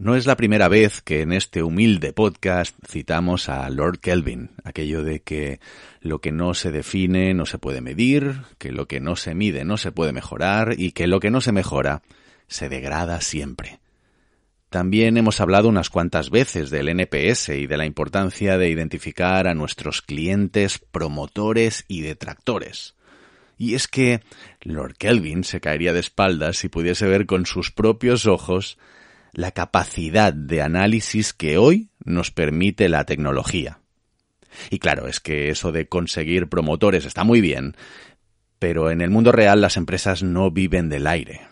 No es la primera vez que en este humilde podcast citamos a Lord Kelvin, aquello de que lo que no se define no se puede medir, que lo que no se mide no se puede mejorar y que lo que no se mejora se degrada siempre. También hemos hablado unas cuantas veces del NPS y de la importancia de identificar a nuestros clientes, promotores y detractores. Y es que Lord Kelvin se caería de espaldas si pudiese ver con sus propios ojos la capacidad de análisis que hoy nos permite la tecnología. Y claro, es que eso de conseguir promotores está muy bien, pero en el mundo real las empresas no viven del aire.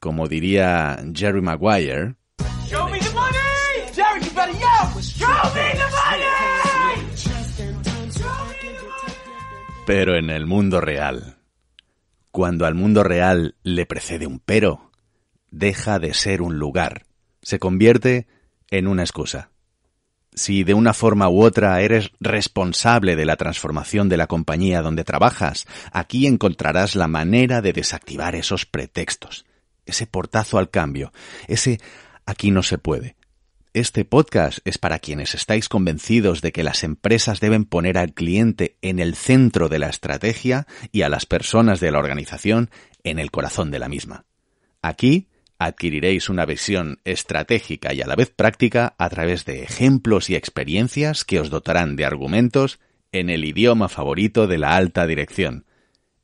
Como diría Jerry Maguire. Show me the money! Pero en el mundo real. Cuando al mundo real le precede un pero, deja de ser un lugar se convierte en una excusa. Si de una forma u otra eres responsable de la transformación de la compañía donde trabajas, aquí encontrarás la manera de desactivar esos pretextos, ese portazo al cambio, ese aquí no se puede. Este podcast es para quienes estáis convencidos de que las empresas deben poner al cliente en el centro de la estrategia y a las personas de la organización en el corazón de la misma. Aquí adquiriréis una visión estratégica y a la vez práctica a través de ejemplos y experiencias que os dotarán de argumentos en el idioma favorito de la alta dirección,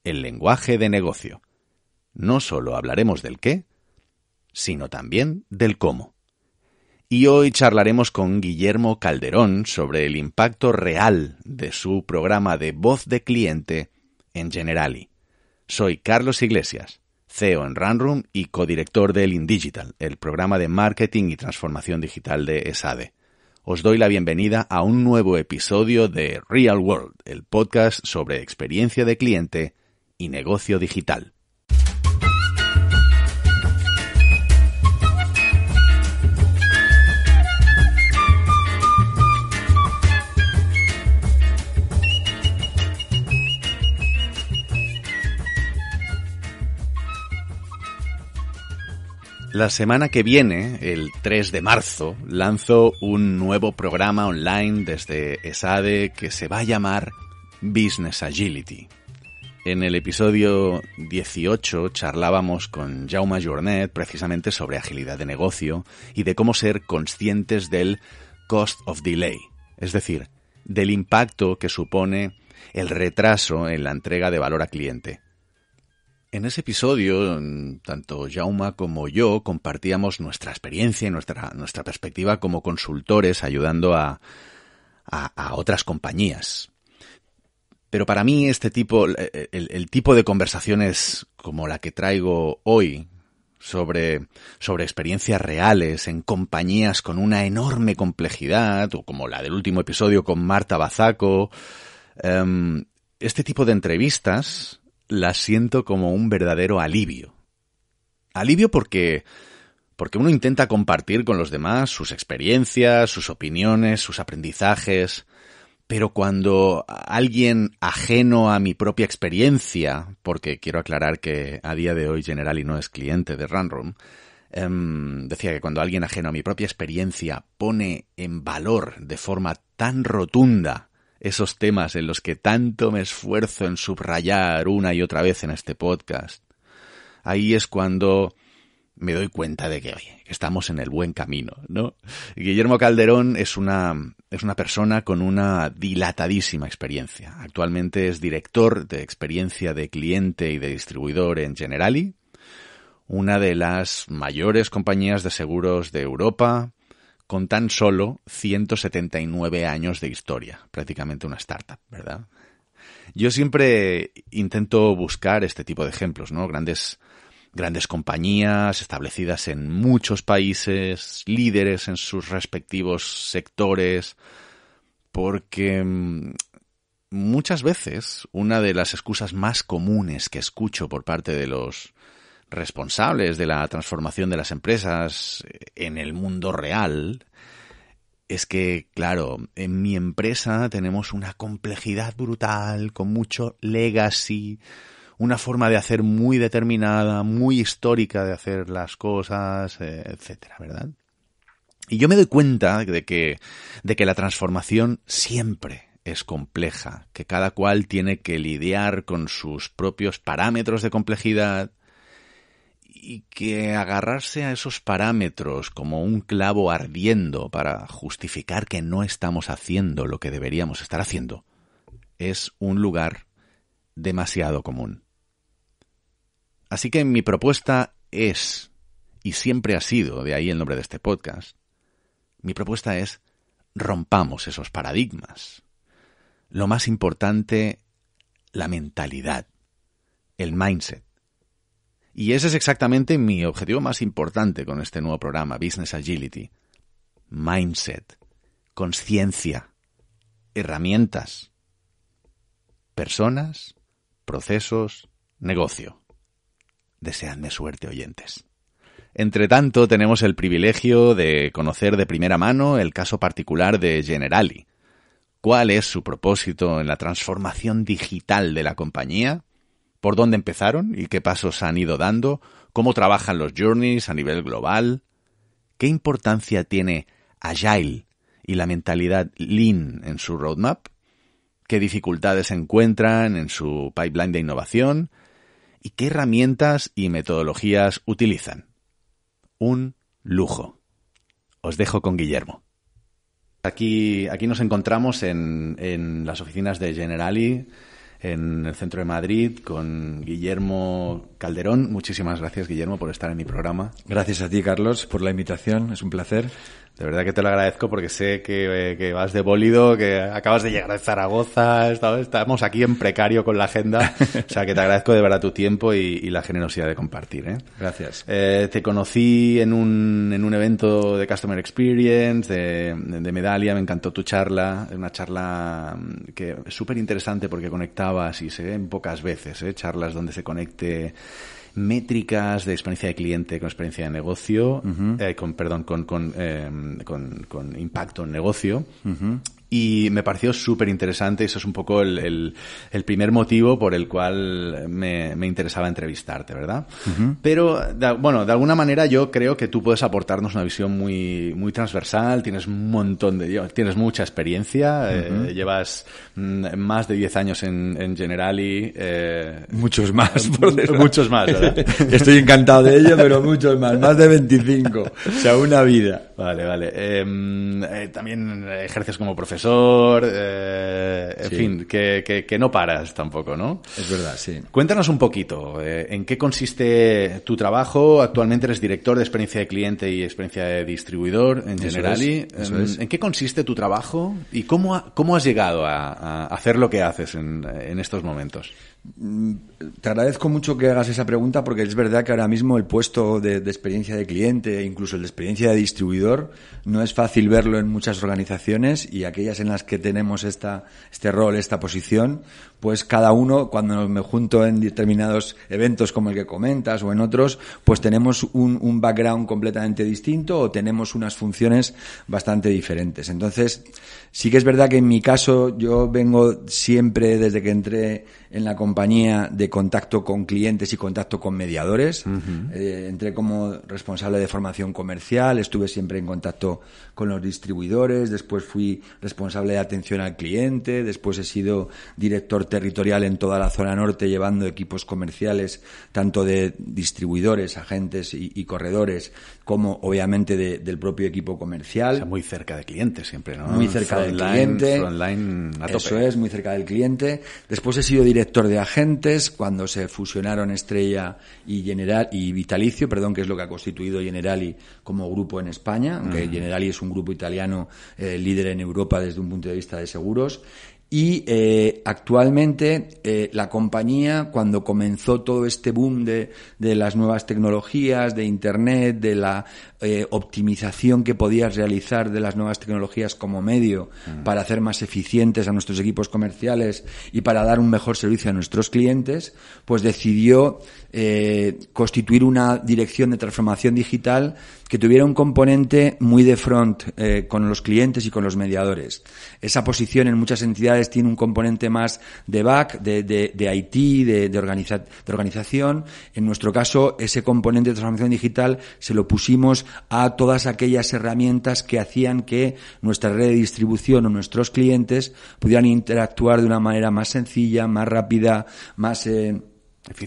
el lenguaje de negocio. No solo hablaremos del qué, sino también del cómo. Y hoy charlaremos con Guillermo Calderón sobre el impacto real de su programa de voz de cliente en Generali. Soy Carlos Iglesias CEO en Runroom y codirector de InDigital, el programa de marketing y transformación digital de ESADE. Os doy la bienvenida a un nuevo episodio de Real World, el podcast sobre experiencia de cliente y negocio digital. La semana que viene, el 3 de marzo, lanzo un nuevo programa online desde ESADE e que se va a llamar Business Agility. En el episodio 18 charlábamos con Jaume Jornet precisamente sobre agilidad de negocio y de cómo ser conscientes del cost of delay, es decir, del impacto que supone el retraso en la entrega de valor a cliente. En ese episodio, tanto Jauma como yo compartíamos nuestra experiencia y nuestra, nuestra perspectiva como consultores ayudando a, otras compañías. Pero para mí este tipo, el, tipo de conversaciones como la que traigo hoy sobre, sobre experiencias reales en compañías con una enorme complejidad, o como la del último episodio con Marta Bazaco, em, este tipo de entrevistas la siento como un verdadero alivio. Alivio porque porque uno intenta compartir con los demás sus experiencias, sus opiniones, sus aprendizajes, pero cuando alguien ajeno a mi propia experiencia, porque quiero aclarar que a día de hoy Generali no es cliente de Runroom, em, decía que cuando alguien ajeno a mi propia experiencia pone en valor de forma tan rotunda esos temas en los que tanto me esfuerzo en subrayar una y otra vez en este podcast. Ahí es cuando me doy cuenta de que, estamos en el buen camino, ¿no? Guillermo Calderón es una, es una persona con una dilatadísima experiencia. Actualmente es director de experiencia de cliente y de distribuidor en Generali, una de las mayores compañías de seguros de Europa, con tan solo 179 años de historia, prácticamente una startup, ¿verdad? Yo siempre intento buscar este tipo de ejemplos, ¿no? Grandes, grandes compañías establecidas en muchos países, líderes en sus respectivos sectores, porque mm, muchas veces una de las excusas más comunes que escucho por parte de los responsables de la transformación de las empresas eh, en el mundo real es que, claro, en mi empresa tenemos una complejidad brutal, con mucho legacy, una forma de hacer muy determinada, muy histórica de hacer las cosas, eh, etcétera, ¿verdad? Y yo me doy cuenta de que, de que la transformación siempre es compleja, que cada cual tiene que lidiar con sus propios parámetros de complejidad, y que agarrarse a esos parámetros como un clavo ardiendo para justificar que no estamos haciendo lo que deberíamos estar haciendo es un lugar demasiado común. Así que mi propuesta es, y siempre ha sido, de ahí el nombre de este podcast, mi propuesta es rompamos esos paradigmas. Lo más importante, la mentalidad, el mindset y ese es exactamente mi objetivo más importante con este nuevo programa, Business Agility. Mindset, conciencia, herramientas, personas, procesos, negocio. Deseadme suerte, oyentes. Entre tanto, tenemos el privilegio de conocer de primera mano el caso particular de Generali. ¿Cuál es su propósito en la transformación digital de la compañía? por dónde empezaron y qué pasos han ido dando, cómo trabajan los journeys a nivel global, qué importancia tiene Agile y la mentalidad Lean en su roadmap, qué dificultades encuentran en su pipeline de innovación y qué herramientas y metodologías utilizan. Un lujo. Os dejo con Guillermo. Aquí, aquí nos encontramos en las oficinas de Generali en el centro de Madrid con Guillermo Calderón, muchísimas gracias, Guillermo, por estar en mi programa. Gracias a ti, Carlos, por la invitación. Es un placer. De verdad que te lo agradezco porque sé que, eh, vas de bólido, que acabas de llegar de Zaragoza, estamos aquí en precario con la agenda. O sea, que te agradezco de verdad tu tiempo y, la generosidad de compartir. ¿eh? Gracias. Eh, te conocí en un, en un evento de Customer Experience, de, de Medalia, me encantó tu charla, una charla mm, que súper interesante porque conectabas y se en pocas veces, ¿eh? charlas donde se conecte métricas de experiencia de cliente con experiencia de negocio, eh, con, perdón, con, eh, con, con, impacto en negocio. Y me pareció súper interesante, eso es un poco el, el, primer motivo por el cual me, me interesaba entrevistarte, ¿verdad? Pero, bueno, de alguna manera yo creo que tú puedes aportarnos una visión muy, muy transversal, tienes un montón de, tienes mucha experiencia, eh, llevas mm, más de 10 años en, en Generali. Eh, muchos más, Muchos más, Estoy encantado de ello, pero muchos más, más de 25, o sea, una vida. Vale, vale. Em, eh, también ejerces como profesor profesor, eh, en fin, que, no paras tampoco, ¿no? Es verdad, sí. Cuéntanos un poquito, eh, ¿en qué consiste tu trabajo? Actualmente eres director de experiencia de cliente y experiencia de distribuidor en general. Generali. ¿En qué consiste tu trabajo y cómo, cómo has llegado a, hacer lo que haces en, en estos momentos? Mm, te agradezco mucho que hagas esa pregunta porque es verdad que ahora mismo el puesto de, experiencia de cliente, incluso el de experiencia de distribuidor, no es fácil verlo en muchas organizaciones y aquellas en las que tenemos este rol, esta posición, pues cada uno, cuando me junto en determinados eventos como el que comentas o en otros, pues tenemos un, background completamente distinto o tenemos unas funciones bastante diferentes. Entonces, sí que es verdad que en mi caso yo vengo siempre desde que entré en la compañía de contacto con clientes y contacto con mediadores. Eh, entré como responsable de formación comercial, estuve siempre en contacto con los distribuidores, después fui responsable de atención al cliente, después he sido director territorial en toda la zona norte, llevando equipos comerciales, tanto de distribuidores, agentes y, corredores, como obviamente del propio equipo comercial. O sea, muy cerca de clientes siempre, ¿no? Muy cerca del cliente. Eso es, muy cerca del cliente. Después he sido director de agentes cuando se fusionaron Estrella y General y Vitalicio, perdón, que es lo que ha constituido Generali como grupo en España, aunque Generali es un grupo italiano eh, líder en Europa desde un punto de vista de seguros. Y eh, actualmente eh, la compañía, cuando comenzó todo este boom de, de las nuevas tecnologías, de Internet, de la eh, optimización que podías realizar de las nuevas tecnologías como medio mm. para hacer más eficientes a nuestros equipos comerciales y para dar un mejor servicio a nuestros clientes, pues decidió constituir una dirección de transformación digital que tuviera un componente muy de front eh, con los clientes y con los mediadores. Esa posición en muchas entidades tiene un componente más de back, de, de, de IT, de, de, de organización. En nuestro caso, ese componente de transformación digital se lo pusimos a todas aquellas herramientas que hacían que nuestra red de distribución o nuestros clientes pudieran interactuar de una manera más sencilla, más rápida, más... Eh,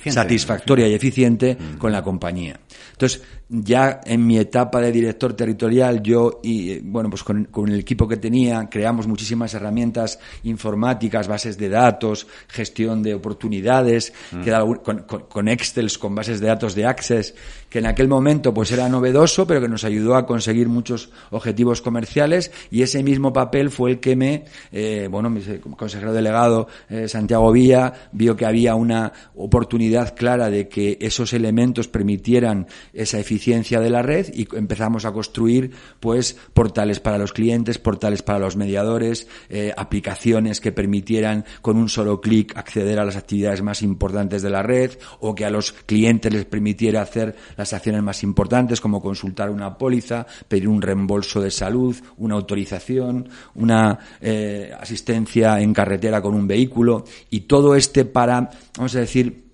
satisfactoria y eficiente con la compañía. Entonces, ya en mi etapa de director territorial, yo y eh, bueno, pues con, el equipo que tenía, creamos muchísimas herramientas informáticas, bases de datos, gestión de oportunidades, mm. con, con Excel, con bases de datos de Access, que en aquel momento pues era novedoso, pero que nos ayudó a conseguir muchos objetivos comerciales y ese mismo papel fue el que me, eh, bueno, mi consejero delegado eh, Santiago Villa vio que había una oportunidad clara de que esos elementos permitieran esa eficiencia de la red y empezamos a construir pues portales para los clientes, portales para los mediadores, eh, aplicaciones que permitieran con un solo clic acceder a las actividades más importantes de la red o que a los clientes les permitiera hacer las acciones más importantes como consultar una póliza, pedir un reembolso de salud, una autorización, una eh, asistencia en carretera con un vehículo y todo este para, vamos a decir,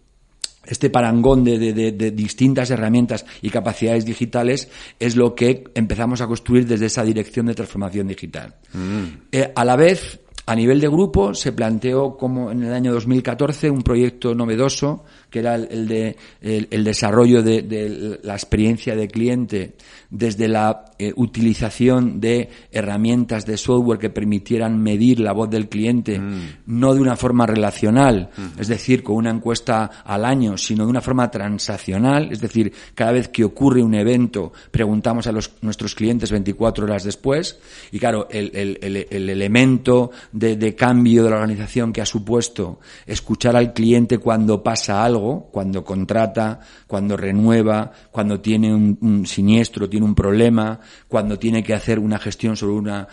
este parangón de, de, distintas herramientas y capacidades digitales es lo que empezamos a construir desde esa dirección de transformación digital. Mm. Eh, a la vez, a nivel de grupo, se planteó como en el año 2014 un proyecto novedoso que era el, de el, desarrollo de, la experiencia de cliente, desde la eh, utilización de herramientas de software que permitieran medir la voz del cliente, mm. no de una forma relacional, mm-hmm. es decir, con una encuesta al año, sino de una forma transaccional, es decir, cada vez que ocurre un evento, preguntamos a los, nuestros clientes 24 horas después, y claro, el, el, el elemento de cambio de la organización que ha supuesto escuchar al cliente cuando pasa algo, cuando contrata, cuando renueva, cuando tiene un, siniestro, tiene un problema, cuando tiene que hacer una gestión sobre una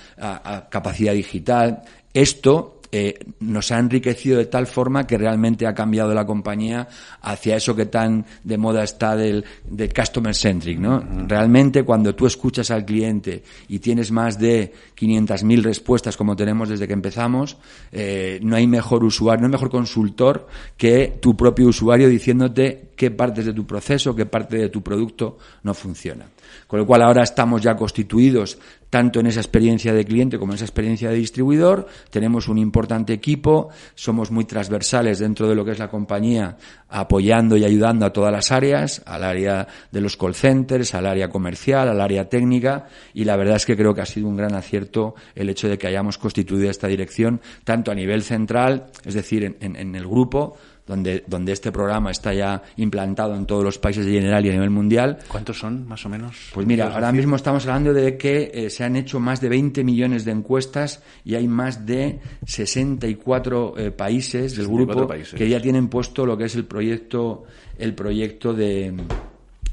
capacidad digital. Esto eh, nos ha enriquecido de tal forma que realmente ha cambiado la compañía hacia eso que tan de moda está del, del customer centric, ¿no? Realmente cuando tú escuchas al cliente y tienes más de 500.000 respuestas como tenemos desde que empezamos, eh, no hay mejor usuario, no hay mejor consultor que tu propio usuario diciéndote qué partes de tu proceso, qué parte de tu producto no funciona. Con lo cual ahora estamos ya constituidos tanto en esa experiencia de cliente como en esa experiencia de distribuidor. Tenemos un importante equipo, somos muy transversales dentro de lo que es la compañía, apoyando y ayudando a todas las áreas, al área de los call centers, al área comercial, al área técnica, y la verdad es que creo que ha sido un gran acierto el hecho de que hayamos constituido esta dirección, tanto a nivel central, es decir, en, el grupo, donde, donde este programa está ya implantado en todos los países de general y a nivel mundial. ¿Cuántos son, más o menos? Pues mira, ahora mismo estamos hablando de que eh, se han hecho más de 20 millones de encuestas y hay más de 64 eh, países del grupo que ya tienen puesto lo que es el proyecto, el proyecto de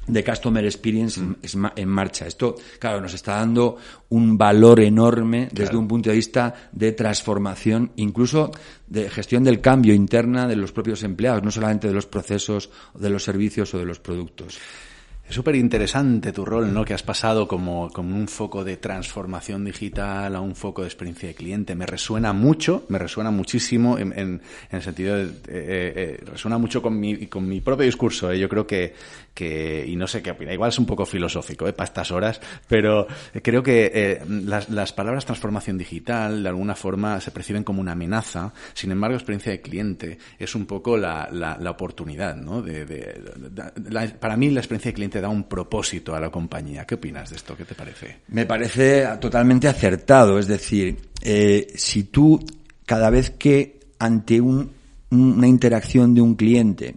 de Customer Experience en, marcha. Esto, claro, nos está dando un valor enorme desde un punto de vista de transformación, incluso de gestión del cambio interna de los propios empleados, no solamente de los procesos, de los servicios o de los productos. Es súper interesante tu rol, ¿no? Que has pasado como, un foco de transformación digital a un foco de experiencia de cliente. Me resuena mucho, me resuena muchísimo en, el sentido de... Eh, eh, eh, resuena mucho con mi, con mi propio discurso, ¿eh? Yo creo que, que... Y no sé qué opina. Igual es un poco filosófico, ¿eh? Para estas horas. Pero eh, creo que las, palabras transformación digital, de alguna forma, se perciben como una amenaza. Sin embargo, experiencia de cliente es un poco la, oportunidad, ¿no? De, para mí, la experiencia de cliente te da un propósito a la compañía. ¿Qué opinas de esto? ¿Qué te parece? Me parece totalmente acertado. Es decir, eh, si tú cada vez que ante una interacción de un cliente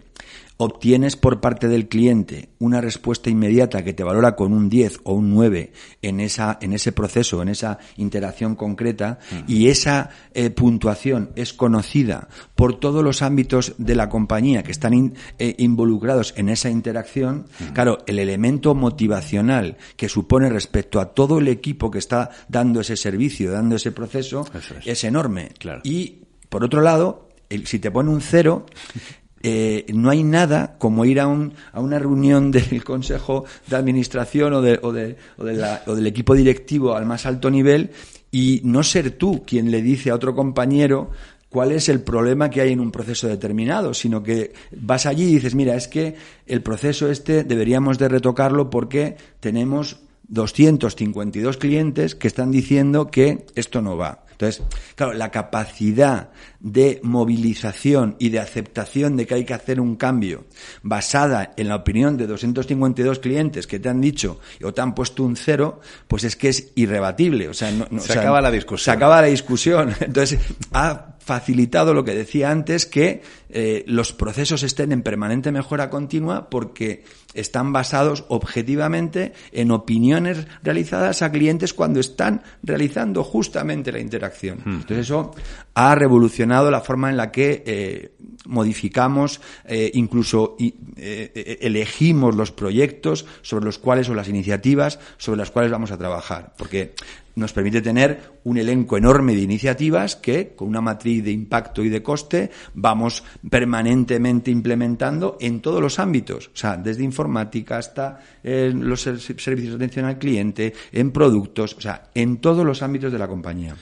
obtienes por parte del cliente una respuesta inmediata que te valora con un 10 o un 9 en, esa, en ese proceso, en esa interacción concreta, mm. y esa eh, puntuación es conocida por todos los ámbitos de la compañía que están eh, involucrados en esa interacción, mm. claro, el elemento motivacional que supone respecto a todo el equipo que está dando ese servicio, dando ese proceso, es. enorme. Y, por otro lado, si te pone un cero, eh, no hay nada como ir a, una reunión del Consejo de Administración o, o, del equipo directivo al más alto nivel y no ser tú quien le dice a otro compañero cuál es el problema que hay en un proceso determinado, sino que vas allí y dices, mira, es que el proceso este deberíamos de retocarlo porque tenemos 252 clientes que están diciendo que esto no va. Entonces, claro, la capacidad de movilización y de aceptación de que hay que hacer un cambio basada en la opinión de 252 clientes que te han dicho o te han puesto un cero, pues es que es irrebatible. O sea, se acaba la discusión. Se acaba la discusión. Entonces, ha facilitado lo que decía antes, que eh, los procesos estén en permanente mejora continua porque están basados objetivamente en opiniones realizadas a clientes cuando están realizando justamente la interacción. Hmm. Entonces eso ha revolucionado la forma en la que eh, modificamos, eh, incluso elegimos los proyectos sobre los cuales o las iniciativas sobre las cuales vamos a trabajar. Porque nos permite tener un elenco enorme de iniciativas que, con una matriz de impacto y de coste, vamos permanentemente implementando en todos los ámbitos, o sea, desde informática hasta eh, los servicios de atención al cliente, en productos, o sea, en todos los ámbitos de la compañía.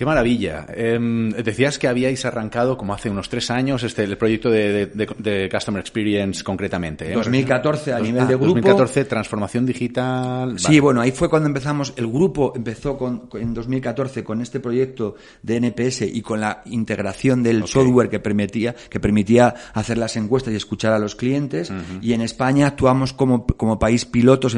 Qué maravilla. Em, decías que habíais arrancado como hace unos tres años este, el proyecto de, Customer Experience concretamente. ¿eh? 2014 a nivel ah, de grupo. 2014, transformación digital. Sí, bueno, ahí fue cuando empezamos. El grupo empezó con, en 2014 con este proyecto de NPS y con la integración del software que permitía, que permitía hacer las encuestas y escuchar a los clientes. Y en España actuamos como, como país piloto.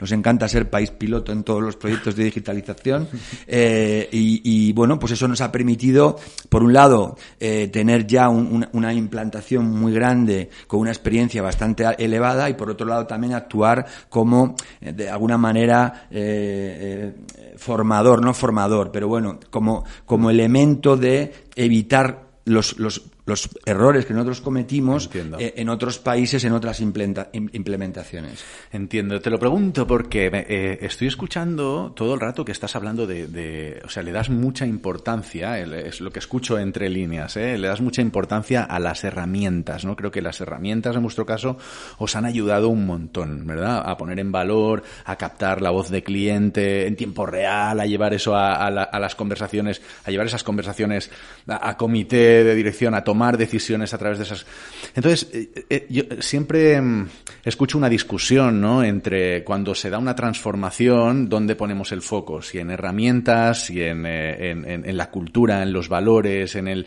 nos encanta ser país piloto en todos los proyectos de digitalización. Eh, y bueno, pues eso nos ha permitido, por un lado, eh, tener ya una implantación muy grande con una experiencia bastante elevada y por otro lado también actuar como, eh, de alguna manera, eh, formador, no formador, pero bueno, como, como elemento de evitar los, los los errores que nosotros cometimos eh, en otros países, en otras implementaciones. Entiendo. Te lo pregunto porque eh, estoy escuchando todo el rato que estás hablando de, o sea, le das mucha importancia, es lo que escucho entre líneas, ¿eh? le das mucha importancia a las herramientas, ¿no? Creo que las herramientas, en vuestro caso, os han ayudado un montón, ¿verdad? A poner en valor, a captar la voz de cliente en tiempo real, a llevar eso a, las conversaciones, a llevar esas conversaciones a, a comité de dirección, a tomar tomar decisiones a través de esas. Entonces, eh, eh, yo siempre mm, escucho una discusión, ¿no? Entre cuando se da una transformación, ¿dónde ponemos el foco? Si en herramientas, si en, eh, la cultura, en los valores, en el.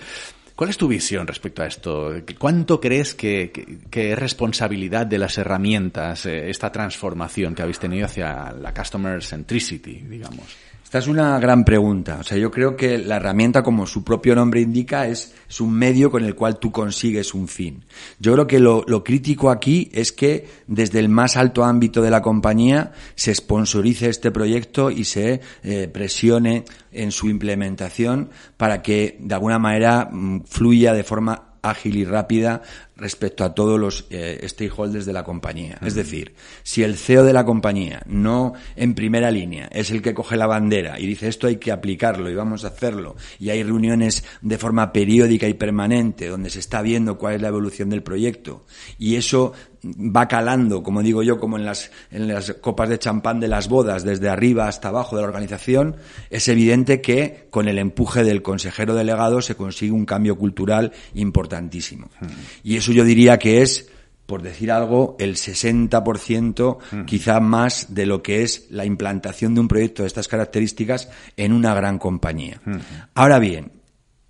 ¿Cuál es tu visión respecto a esto? ¿Cuánto crees que, es responsabilidad de las herramientas esta transformación que habéis tenido hacia la customer centricity, digamos? Esta es una gran pregunta. O sea, yo creo que la herramienta, como su propio nombre indica, es, un medio con el cual tú consigues un fin. Yo creo que lo, crítico aquí es que desde el más alto ámbito de la compañía se sponsorice este proyecto y se eh, presione en su implementación para que de alguna manera mm, fluya de forma ágil y rápida respecto a todos los eh, stakeholders de la compañía. Es decir, si el CEO de la compañía no en primera línea es el que coge la bandera y dice esto hay que aplicarlo y vamos a hacerlo y hay reuniones de forma periódica y permanente donde se está viendo cuál es la evolución del proyecto y eso va calando, como digo yo, como en las, en las copas de champán de las bodas, desde arriba hasta abajo de la organización, es evidente que con el empuje del consejero delegado se consigue un cambio cultural importantísimo. Hmm. Y eso yo diría que es por decir algo, el 60% hmm. quizá más de lo que es la implantación de un proyecto de estas características en una gran compañía. Hmm. Ahora bien,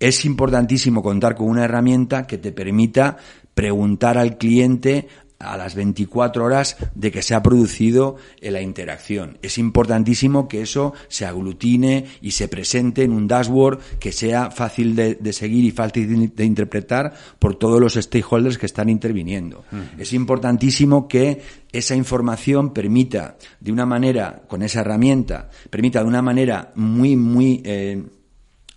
es importantísimo contar con una herramienta que te permita preguntar al cliente a las 24 horas de que se ha producido eh, la interacción. Es importantísimo que eso se aglutine y se presente en un dashboard que sea fácil de, seguir y fácil de interpretar por todos los stakeholders que están interviniendo. Es importantísimo que esa información permita, de una manera, con esa herramienta, permita de una manera muy, muy... Eh,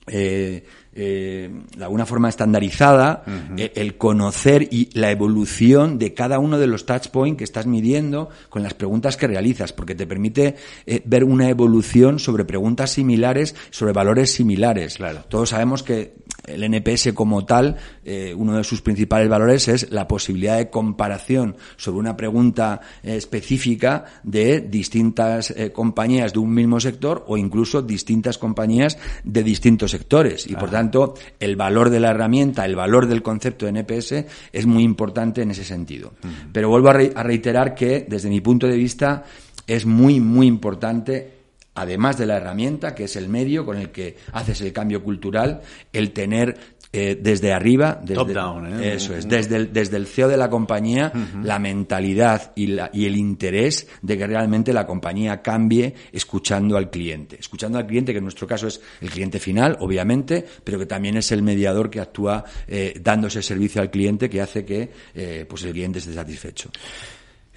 eh, eh, de alguna forma estandarizada, eh, el conocer y la evolución de cada uno de los touch que estás midiendo con las preguntas que realizas, porque te permite eh, ver una evolución sobre preguntas similares, sobre valores similares. Claro. Todos sabemos que el NPS como tal, eh, uno de sus principales valores es la posibilidad de comparación sobre una pregunta eh, específica de distintas eh, compañías de un mismo sector o incluso distintas compañías de distintos sectores. Y por tanto, el valor de la herramienta, el valor del concepto de NPS es muy importante en ese sentido. Pero vuelvo a reiterar que, desde mi punto de vista, es muy, muy importante además de la herramienta, que es el medio con el que haces el cambio cultural, el tener eh, desde arriba, desde, ¿eh? eso es, desde el, desde el CEO de la compañía, la mentalidad y, la, y el interés de que realmente la compañía cambie escuchando al cliente, escuchando al cliente que en nuestro caso es el cliente final, obviamente, pero que también es el mediador que actúa eh, dándose servicio al cliente que hace que eh, pues el cliente esté satisfecho.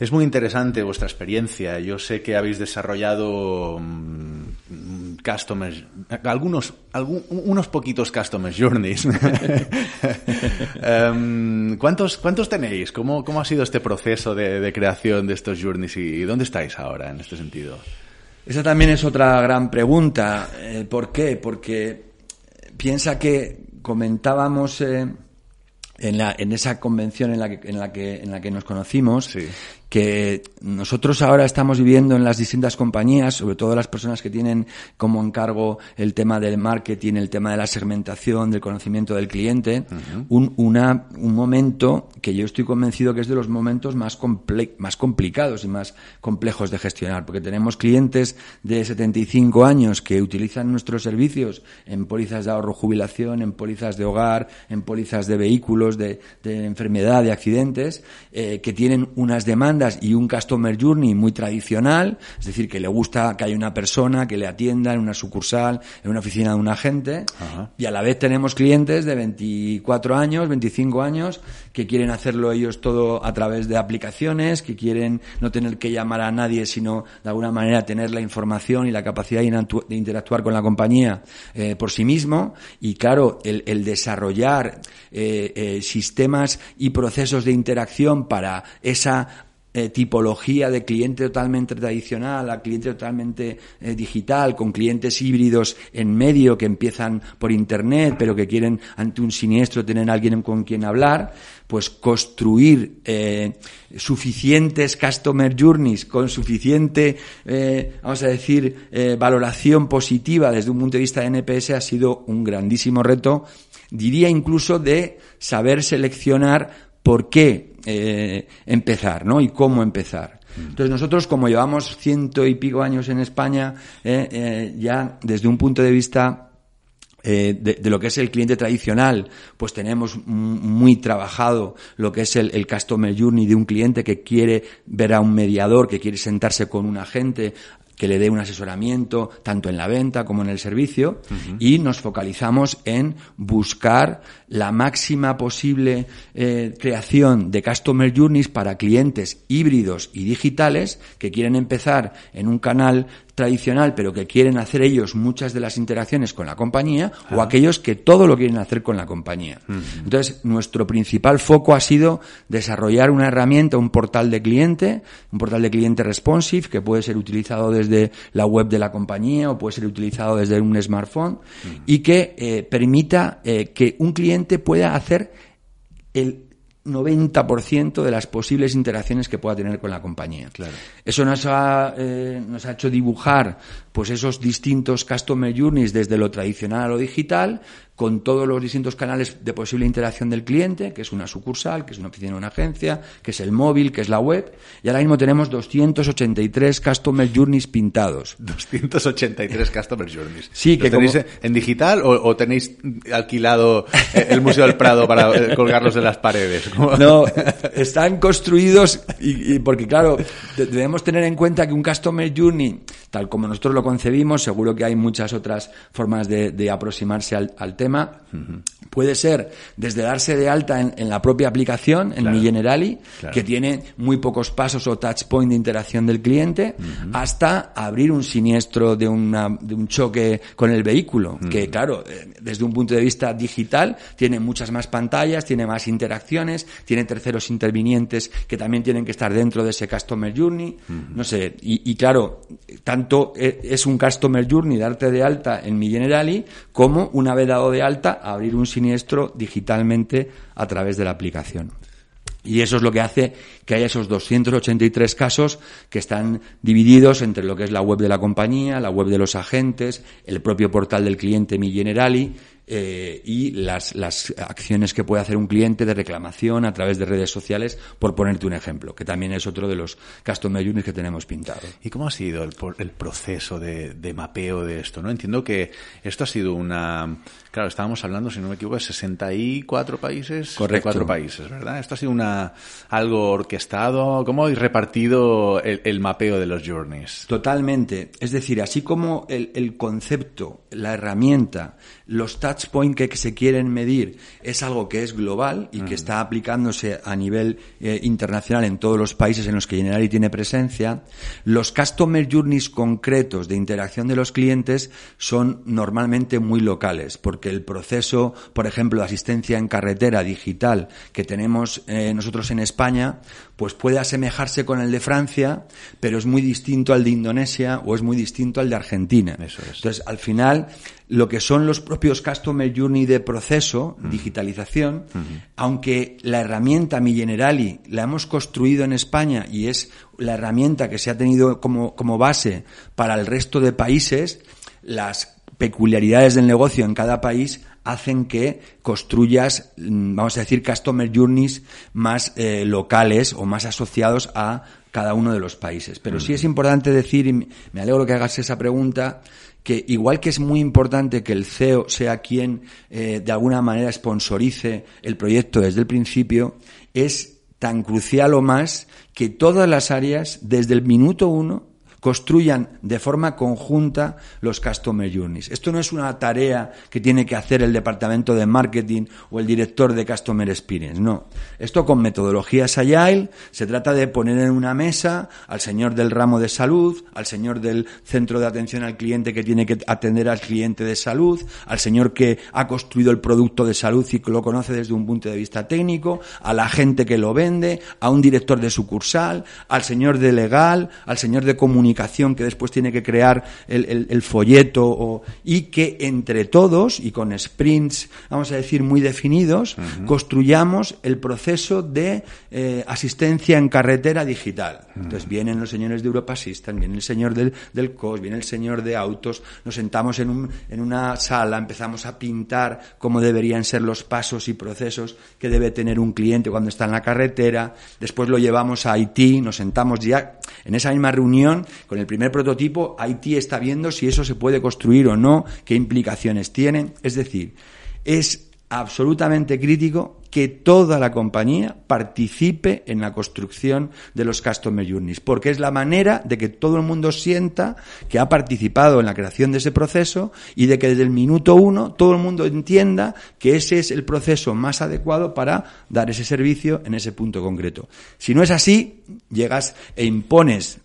Es muy interesante vuestra experiencia. Yo sé que habéis desarrollado mm, customers, algunos, unos poquitos customer journeys. Em, ¿cuántos, ¿Cuántos tenéis? ¿Cómo, ha sido este proceso de, creación de estos journeys y dónde estáis ahora en este sentido? Esa también es otra gran pregunta. Eh, ¿Por qué? Porque piensa que comentábamos eh, en, esa convención en la que, en la que, en la que nos conocimos, que nosotros ahora estamos viviendo en las distintas compañías, sobre todo las personas que tienen como encargo el tema del marketing, el tema de la segmentación, del conocimiento del cliente, un, una, un momento que yo estoy convencido que es de los momentos más, más complicados y más complejos de gestionar, porque tenemos clientes de 75 años que utilizan nuestros servicios en pólizas de ahorro jubilación, en pólizas de hogar, en pólizas de vehículos, de, enfermedad, de accidentes, eh, que tienen unas demandas y un customer journey muy tradicional, es decir, que le gusta que haya una persona que le atienda en una sucursal, en una oficina de un agente, y a la vez tenemos clientes de 24 años, 25 años, que quieren hacerlo ellos todo a través de aplicaciones, que quieren no tener que llamar a nadie, sino de alguna manera tener la información y la capacidad de interactuar con la compañía eh, por sí mismo, y claro, el, desarrollar eh, eh, sistemas y procesos de interacción para esa eh, tipología de cliente totalmente tradicional a cliente totalmente eh, digital, con clientes híbridos en medio que empiezan por Internet, pero que quieren ante un siniestro tener alguien con quien hablar, pues construir eh, suficientes customer journeys con suficiente, vamos a decir, valoración positiva desde un punto de vista de NPS ha sido un grandísimo reto, diría incluso de saber seleccionar por qué eh, empezar, ¿no? Y cómo empezar. Entonces nosotros, como llevamos ciento y pico años en España, eh, eh, ya desde un punto de vista de, lo que es el cliente tradicional, pues tenemos muy trabajado lo que es el, el, customer journey de un cliente que quiere ver a un mediador, que quiere sentarse con un agente que le dé un asesoramiento tanto en la venta como en el servicio y nos focalizamos en buscar la máxima posible eh, creación de Customer Journeys para clientes híbridos y digitales que quieren empezar en un canal tradicional, pero que quieren hacer ellos muchas de las interacciones con la compañía, o aquellos que todo lo quieren hacer con la compañía. Entonces, nuestro principal foco ha sido desarrollar una herramienta, un portal de cliente, un portal de cliente responsive, que puede ser utilizado desde la web de la compañía o puede ser utilizado desde un smartphone, y que eh, permita eh, que un cliente pueda hacer el 90% de las posibles interacciones que pueda tener con la compañía. Eso nos ha, eh, nos ha hecho dibujar pues esos distintos customer journeys desde lo tradicional a lo digital, con todos los distintos canales de posible interacción del cliente, que es una sucursal, que es una oficina, una agencia, que es el móvil, que es la web. Y ahora mismo tenemos 283 Customer Journeys pintados. 283 Customer Journeys. Sí, que tenéis en digital o, tenéis alquilado eh, el Museo del Prado para eh, colgarlos en las paredes? No, están construidos y, porque claro, debemos tener en cuenta que un Customer Journey, tal como nosotros lo concebimos, seguro que hay muchas otras formas de, aproximarse al tema tema uh -huh. Puede ser desde darse de alta en, la propia aplicación, en Mi Generali, que tiene muy pocos pasos o touch point de interacción del cliente, hasta abrir un siniestro de, un choque con el vehículo, que claro, eh, desde un punto de vista digital, tiene muchas más pantallas, tiene más interacciones, tiene terceros intervinientes que también tienen que estar dentro de ese Customer Journey, no sé, y, y claro, tanto e, es un Customer Journey darte de alta en Mi Generali, como una vez dado de alta, abrir un siniestro digitalmente a través de la aplicación. Y eso es lo que hace que haya esos 283 casos que están divididos entre lo que es la web de la compañía, la web de los agentes, el propio portal del cliente Mi Generali, eh, y las, las acciones que puede hacer un cliente de reclamación a través de redes sociales, por ponerte un ejemplo, que también es otro de los customer units que tenemos pintado. ¿Y cómo ha sido el, el proceso de, de, mapeo de esto? no Entiendo que esto ha sido una... Claro, estábamos hablando, si no me equivoco, de 64 países. Correcto. Cuatro países, ¿verdad? Esto ha sido una algo orquestado. ¿Cómo habéis repartido el, mapeo de los journeys? Totalmente. Es decir, así como el, el concepto, la herramienta, los touch point que se quieren medir es algo que es global y que mm. está aplicándose a nivel eh, internacional en todos los países en los que Generali tiene presencia, los customer journeys concretos de interacción de los clientes son normalmente muy locales, porque el proceso, por ejemplo, de asistencia en carretera digital que tenemos eh, nosotros en España, pues puede asemejarse con el de Francia, pero es muy distinto al de Indonesia o es muy distinto al de Argentina. Entonces, al final, lo que son los propios Customer Journey de proceso, digitalización, aunque la herramienta Mi Generali la hemos construido en España y es la herramienta que se ha tenido como, base para el resto de países, las peculiaridades del negocio en cada país hacen que construyas, mm, vamos a decir, customer journeys más eh, locales o más asociados a cada uno de los países. Pero sí es importante decir, y me alegro que hagas esa pregunta, que igual que es muy importante que el CEO sea quien eh, de alguna manera sponsorice el proyecto desde el principio, es tan crucial o más que todas las áreas, desde el minuto uno, construyan de forma conjunta los customer journeys. Esto no es una tarea que tiene que hacer el departamento de marketing o el director de customer experience, no. Esto con metodologías agile se trata de poner en una mesa al señor del ramo de salud, al señor del centro de atención al cliente que tiene que atender al cliente de salud, al señor que ha construido el producto de salud y que lo conoce desde un punto de vista técnico, a la gente que lo vende, a un director de sucursal, al señor de legal, al señor de comunicación que después tiene que crear el, folleto y que entre todos y con sprints, vamos a decir, muy definidos, construyamos el proceso de eh, asistencia en carretera digital. Entonces vienen los señores de Europa Assistant, viene el señor del, del COS, viene el señor de autos, nos sentamos en, un, en una sala, empezamos a pintar cómo deberían ser los pasos y procesos que debe tener un cliente cuando está en la carretera, después lo llevamos a Haití, nos sentamos ya en esa misma reunión con el primer prototipo, ...IT está viendo si eso se puede construir o no, qué implicaciones tienen. Es decir, es absolutamente crítico que toda la compañía participe en la construcción de los customer journeys, porque es la manera de que todo el mundo sienta que ha participado en la creación de ese proceso y de que desde el minuto uno todo el mundo entienda que ese es el proceso más adecuado para dar ese servicio en ese punto concreto. Si no es así, llegas e impones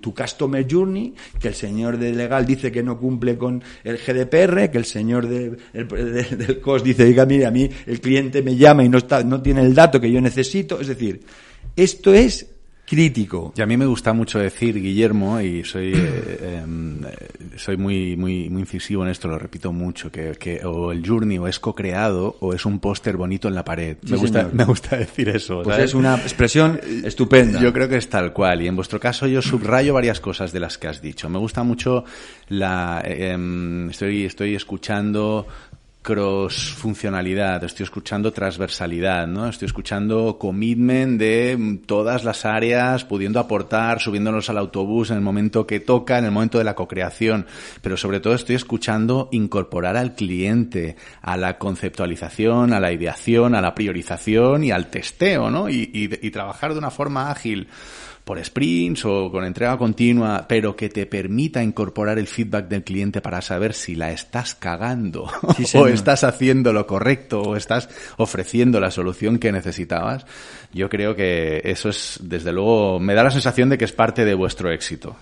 tu, customer journey, que el señor de legal dice que no cumple con el GDPR, que el señor del COS dice, diga, mire, a mí el cliente me llama y no, está, no tiene el dato que yo necesito. Es decir, esto es crítico. Y a mí me gusta mucho decir, Guillermo, y soy, eh, em, soy muy, muy, muy incisivo en esto, lo repito mucho, que, que o el Journey o es co-creado o es un póster bonito en la pared. me, gusta, me gusta decir eso. Pues es una expresión estupenda. Yo creo que es tal cual. Y en vuestro caso yo subrayo varias cosas de las que has dicho. Me gusta mucho la... Em, estoy, estoy escuchando cross-funcionalidad, estoy escuchando transversalidad, ¿no? Estoy escuchando commitment de todas las áreas, pudiendo aportar, subiéndonos al autobús en el momento que toca, en el momento de la cocreación, pero sobre todo estoy escuchando incorporar al cliente a la conceptualización, a la ideación, a la priorización y al testeo, ¿no? Y, y trabajar de una forma ágil por sprints o con entrega continua, pero que te permita incorporar el feedback del cliente para saber si la estás cagando o estás haciendo lo correcto o estás ofreciendo la solución que necesitabas, yo creo que eso es, desde luego, me da la sensación de que es parte de vuestro éxito.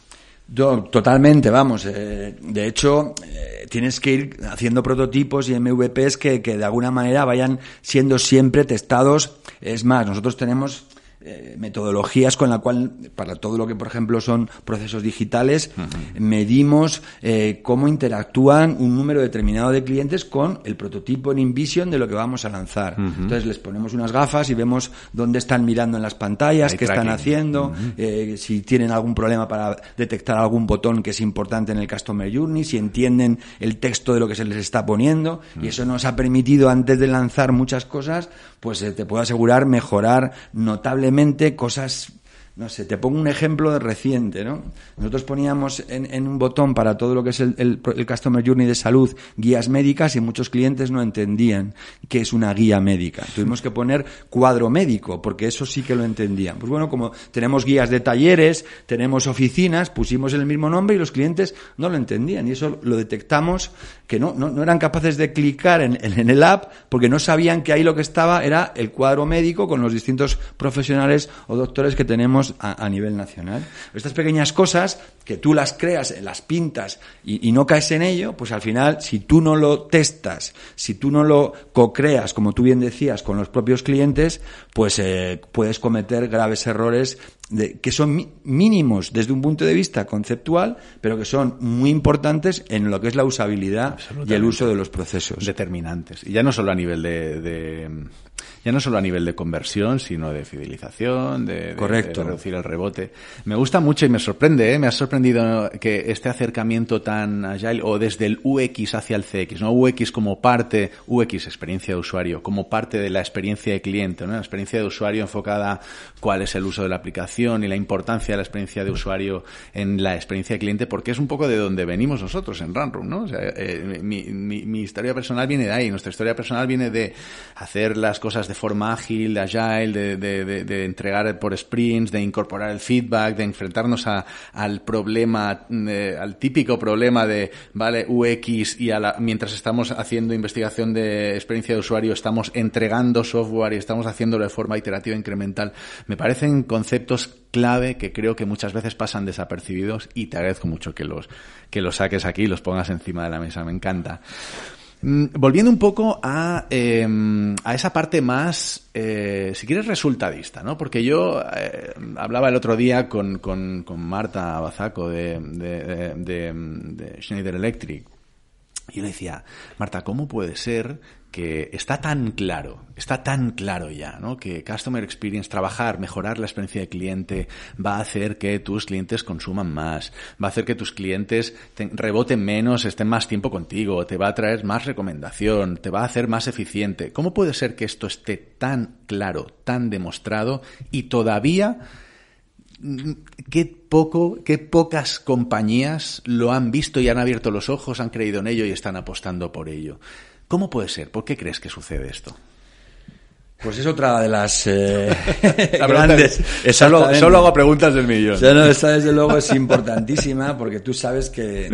totalmente, vamos. Eh, de hecho, eh, tienes que ir haciendo prototipos y MVPs que, que, de alguna manera vayan siendo siempre testados. Es más, nosotros tenemos eh, metodologías con la cual, para todo lo que, por ejemplo, son procesos digitales, medimos eh, cómo interactúan un número determinado de clientes con el prototipo en InVision de lo que vamos a lanzar. Entonces les ponemos unas gafas y vemos dónde están mirando en las pantallas, qué están haciendo, eh, si tienen algún problema para detectar algún botón que es importante en el Customer Journey, si entienden el texto de lo que se les está poniendo. Y eso nos ha permitido, antes de lanzar muchas cosas, pues te puedo asegurar, mejorar notablemente cosas no sé, te pongo un ejemplo de reciente, ¿no? Nosotros poníamos en, un botón para todo lo que es el, el, Customer Journey de salud guías médicas y muchos clientes no entendían qué es una guía médica. Tuvimos que poner cuadro médico, porque eso sí que lo entendían. Pues bueno, como tenemos guías de talleres, tenemos oficinas, pusimos el mismo nombre y los clientes no lo entendían. Y eso lo detectamos que no, eran capaces de clicar en, el app porque no sabían que ahí lo que estaba era el cuadro médico con los distintos profesionales o doctores que tenemos a, nivel nacional. Estas pequeñas cosas que tú las creas, las pintas y, no caes en ello, pues al final, si tú no lo testas, si tú no lo co-creas, como tú bien decías, con los propios clientes, pues eh, puedes cometer graves errores que son mínimos desde un punto de vista conceptual, pero que son muy importantes en lo que es la usabilidad y el uso de los procesos. Determinantes. Y ya no solo a nivel de ya no solo a nivel de conversión, sino de fidelización, de, Correcto. reducir el rebote. Me gusta mucho y me sorprende, ¿eh? me ha sorprendido que este acercamiento tan agile o desde el UX hacia el CX, ¿no? UX como parte, UX experiencia de usuario, como parte de la experiencia de cliente, ¿no? La experiencia de usuario enfocada cuál es el uso de la aplicación y la importancia de la experiencia de usuario en la experiencia de cliente, porque es un poco de donde venimos nosotros en Runroom, ¿no? O sea, eh, mi historia personal viene de ahí, nuestra historia personal viene de hacer las cosas de forma ágil, de agile, de, de, de, entregar por sprints, de incorporar el feedback, de enfrentarnos a, al problema, eh, al típico problema de, vale, UX y a la, mientras estamos haciendo investigación de experiencia de usuario, estamos entregando software y estamos haciéndolo de forma iterativa, incremental. Me parecen conceptos clave que creo que muchas veces pasan desapercibidos y te agradezco mucho que los, que los saques aquí y los pongas encima de la mesa. Me encanta. Mm, volviendo un poco a, em, esa parte más, eh, si quieres, resultadista, ¿no? Porque yo eh, hablaba el otro día con, con, Marta Bazaco de, de Schneider Electric y yo le decía, Marta, ¿cómo puede ser que está tan claro, está tan claro ya, ¿no? Que Customer Experience, trabajar, mejorar la experiencia de cliente, va a hacer que tus clientes consuman más, va a hacer que tus clientes reboten menos, estén más tiempo contigo, te va a traer más recomendación, te va a hacer más eficiente. ¿Cómo puede ser que esto esté tan claro, tan demostrado y todavía mm, qué poco, qué pocas compañías lo han visto y han abierto los ojos, han creído en ello y están apostando por ello? ¿Cómo puede ser? ¿Por qué crees que sucede esto? Pues es otra de las eh, grandes. Eso solo, hago preguntas del millón. ya no, desde luego es importantísima porque tú sabes que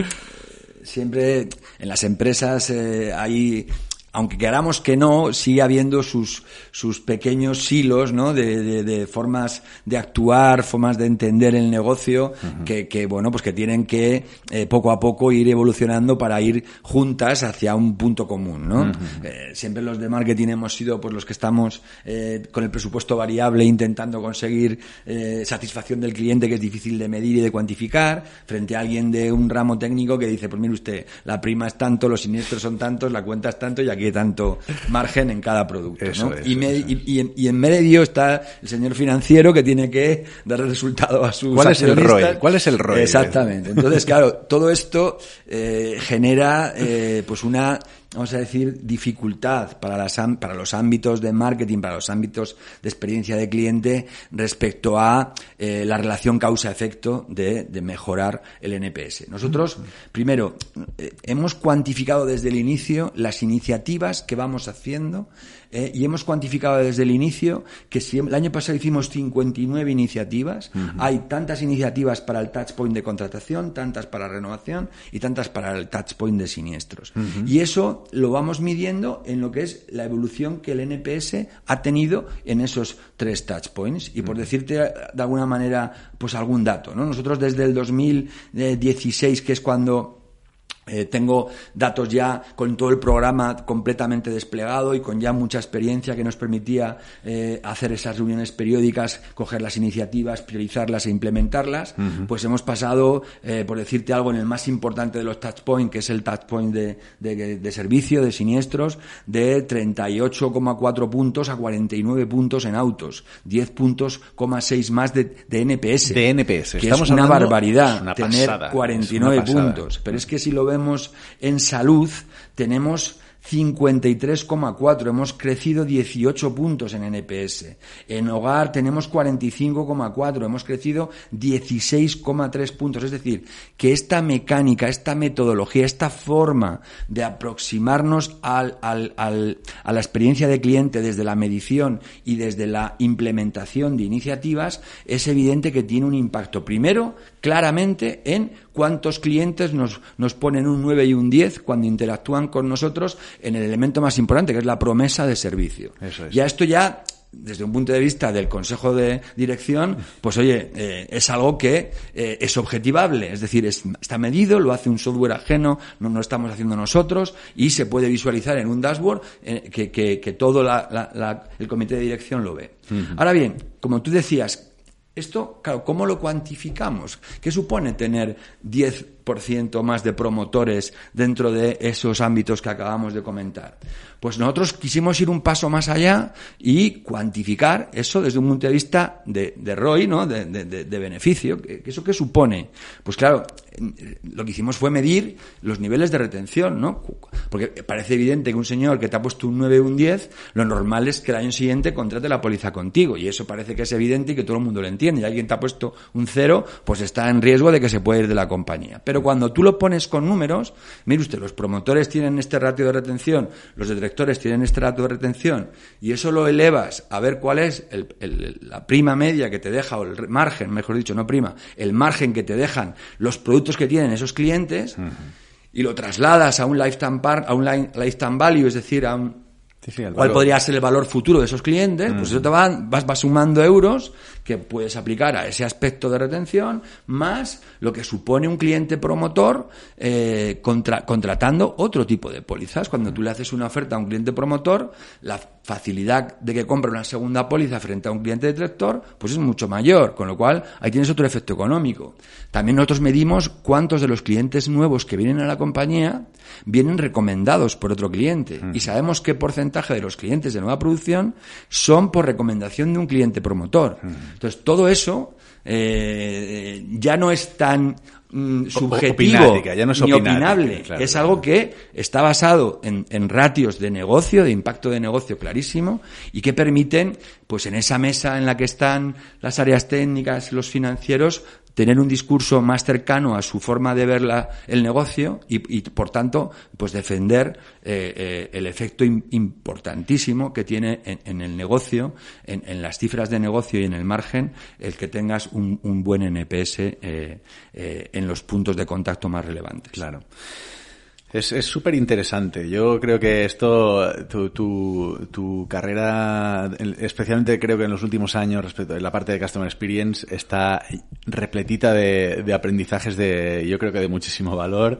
siempre en las empresas eh, hay aunque queramos que no, sigue habiendo sus, sus pequeños hilos, ¿no? De, de, formas de actuar, formas de entender el negocio, que, que, bueno, pues que tienen que eh, poco a poco ir evolucionando para ir juntas hacia un punto común, ¿no? Eh, siempre los de marketing hemos sido, pues, los que estamos eh, con el presupuesto variable intentando conseguir satisfacción del cliente que es difícil de medir y de cuantificar, frente a alguien de un ramo técnico que dice, pues mire usted, la prima es tanto, los siniestros son tantos, la cuenta es tanto y que tanto margen en cada producto. ¿no? y, en, medio está el señor financiero que tiene que dar resultado a sus ¿Cuál es el ROI? ¿Cuál es el ROI? Exactamente. Entonces, claro, todo esto eh, genera eh, pues una vamos a decir, dificultad para, los ámbitos de marketing, para los ámbitos de experiencia de cliente respecto a eh, la relación causa-efecto de, mejorar el NPS. Nosotros, primero, eh, hemos cuantificado desde el inicio las iniciativas que vamos haciendo eh, y hemos cuantificado desde el inicio que si el año pasado hicimos 59 iniciativas, hay tantas iniciativas para el touchpoint de contratación, tantas para renovación y tantas para el touchpoint de siniestros. Y eso lo vamos midiendo en lo que es la evolución que el NPS ha tenido en esos tres touchpoints Y por decirte eh, de alguna manera, pues algún dato, ¿no? Nosotros desde el 2016, que es cuando eh, tengo datos ya con todo el programa completamente desplegado y con ya mucha experiencia que nos permitía eh, hacer esas reuniones periódicas, coger las iniciativas, priorizarlas e implementarlas. Pues hemos pasado, eh, por decirte algo, en el más importante de los touchpoints que es el touchpoint de, de, de servicio, de siniestros, de 38,4 puntos a 49 puntos en autos, 10 puntos,6 más de, de, NPS. De NPS. Que es una barbaridad tener 49 puntos. Pero es que si lo en salud, tenemos 53,4, hemos crecido 18 puntos en NPS. En hogar tenemos 45,4, hemos crecido 16,3 puntos. Es decir, que esta mecánica, esta metodología, esta forma de aproximarnos a la experiencia de cliente desde la medición y desde la implementación de iniciativas, es evidente que tiene un impacto primero claramente en cuántos clientes nos, nos ponen un 9 y un 10 cuando interactúan con nosotros en el elemento más importante, que es la promesa de servicio. Eso Ya esto ya desde un punto de vista del consejo de dirección, pues oye, eh, es algo que eh, es objetivable, es decir, es, está medido, lo hace un software ajeno, no lo estamos haciendo nosotros y se puede visualizar en un dashboard eh, que, todo el comité de dirección lo ve. Ahora bien, como tú decías, esto, claro, ¿cómo lo cuantificamos? ¿Qué supone tener 10 ciento más de promotores dentro de esos ámbitos que acabamos de comentar. Pues nosotros quisimos ir un paso más allá y cuantificar eso desde un punto de vista de, ROI, ¿no? De, beneficio. ¿Eso qué supone? Pues claro, lo que hicimos fue medir los niveles de retención, ¿no? Porque parece evidente que un señor que te ha puesto un 9 o un 10, lo normal es que el año siguiente contrate la póliza contigo. Y eso parece que es evidente y que todo el mundo lo entiende. Y alguien te ha puesto un 0, pues está en riesgo de que se puede ir de la compañía. Pero cuando tú lo pones con números, mire usted, los promotores tienen este ratio de retención, los directores tienen este ratio de retención, y eso lo elevas a ver cuál es la prima media que te deja, o el margen, mejor dicho, no prima, el margen que te dejan los productos que tienen esos clientes, y lo trasladas a un lifetime, par, a un lifetime value, es decir, a un ¿Cuál podría ser el valor futuro de esos clientes? Pues mm. eso te va, vas, vas sumando euros que puedes aplicar a ese aspecto de retención, más lo que supone un cliente promotor eh, contra, contratando otro tipo de pólizas. Cuando mm. tú le haces una oferta a un cliente promotor, la facilidad de que compre una segunda póliza frente a un cliente detector pues es mucho mayor, con lo cual ahí tienes otro efecto económico. También nosotros medimos cuántos de los clientes nuevos que vienen a la compañía vienen recomendados por otro cliente mm. y sabemos qué porcentaje de los clientes de nueva producción son por recomendación de un cliente promotor. Mm. Entonces, todo eso eh, ya no es tan Mm, subjetivo ya no es opinable. es algo que está basado en, en, ratios de negocio, de impacto de negocio clarísimo, y que permiten, pues en esa mesa en la que están las áreas técnicas, los financieros, tener un discurso más cercano a su forma de ver el negocio y, por tanto, pues defender eh, eh, el efecto importantísimo que tiene en, el negocio, en, las cifras de negocio y en el margen, el que tengas un, buen NPS eh, en los puntos de contacto más relevantes. Claro. Es súper interesante. Yo creo que esto, tu, tu, tu, carrera, especialmente creo que en los últimos años respecto a la parte de Customer Experience, está repletita de, de aprendizajes de, yo creo que de muchísimo valor.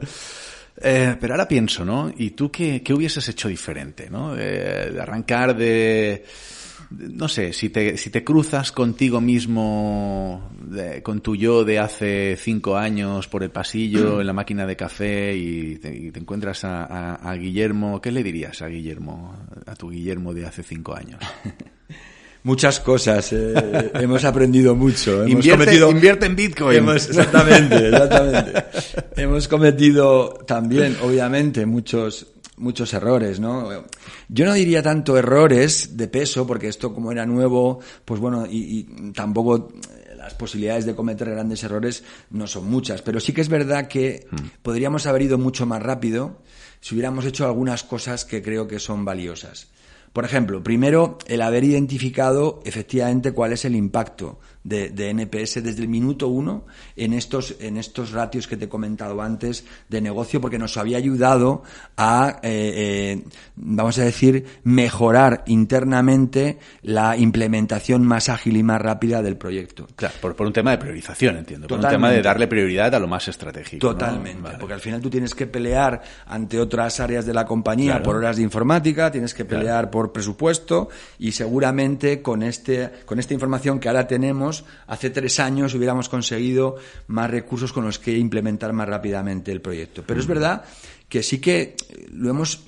Eh, pero ahora pienso, ¿no? ¿Y tú qué, qué hubieses hecho diferente, ¿no? Eh, de arrancar de no sé, si te, si te cruzas contigo mismo, con tu yo de hace cinco años por el pasillo, en la máquina de café y te, encuentras a, Guillermo, ¿qué le dirías a Guillermo, a tu Guillermo de hace cinco años? Muchas cosas, eh, hemos aprendido mucho. Hemos cometido, en Bitcoin. exactamente, exactamente. hemos cometido también, obviamente, muchos, muchos errores, ¿no? Yo no diría tanto errores de peso, porque esto como era nuevo, pues bueno, y, y tampoco eh, las posibilidades de cometer grandes errores no son muchas, pero sí que es verdad que hmm. podríamos haber ido mucho más rápido si hubiéramos hecho algunas cosas que creo que son valiosas. Por ejemplo, primero, el haber identificado efectivamente cuál es el impacto de, NPS desde el minuto uno en estos, en estos ratios que te he comentado antes de negocio, porque nos había ayudado a, eh, eh, vamos a decir, mejorar internamente la implementación más ágil y más rápida del proyecto. Claro, por, un tema de priorización, entiendo. Por un tema de darle prioridad a lo más estratégico. Totalmente, porque al final tú tienes que pelear ante otras áreas de la compañía por horas de informática, tienes que pelear por presupuesto y seguramente con, este, con esta información que ahora tenemos, hace tres años hubiéramos conseguido más recursos con los que implementar más rápidamente el proyecto. Pero es verdad que sí que eh, lo hemos,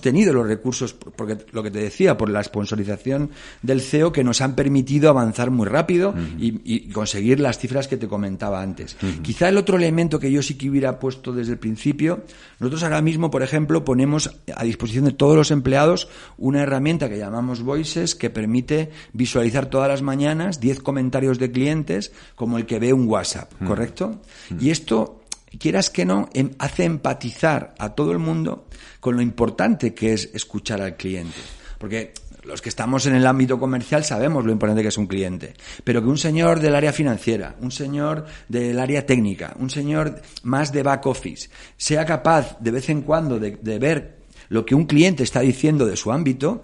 tenido los recursos, porque lo que te decía, por la sponsorización del CEO, que nos han permitido avanzar muy rápido y, conseguir las cifras que te comentaba antes. Quizá el otro elemento que yo sí que hubiera puesto desde el principio, nosotros ahora mismo, por ejemplo, ponemos a disposición de todos los empleados una herramienta que llamamos Voices, que permite visualizar todas las mañanas 10 comentarios de clientes como el que ve un WhatsApp, ¿correcto? Y esto quieras que no, em, hace empatizar a todo el mundo con lo importante que es escuchar al cliente. Porque los que estamos en el ámbito comercial sabemos lo importante que es un cliente, pero que un señor del área financiera, un señor del área técnica, un señor más de back office, sea capaz de vez en cuando de, ver lo que un cliente está diciendo de su ámbito,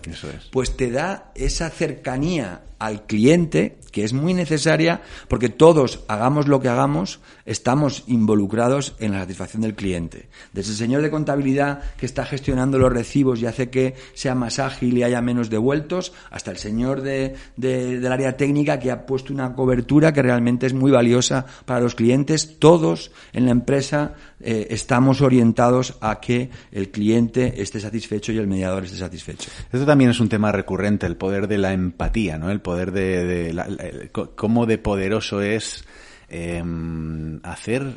pues te da esa cercanía al cliente, que es muy necesaria, porque todos, hagamos lo que hagamos, estamos involucrados en la satisfacción del cliente. Desde el señor de contabilidad que está gestionando los recibos y hace que sea más ágil y haya menos devueltos, hasta el señor de, del área técnica que ha puesto una cobertura que realmente es muy valiosa para los clientes. Todos en la empresa eh, estamos orientados a que el cliente esté satisfecho y el mediador esté satisfecho. Esto también es un tema recurrente, el poder de la empatía, ¿no? poder de, de la, cómo de poderoso es eh, hacer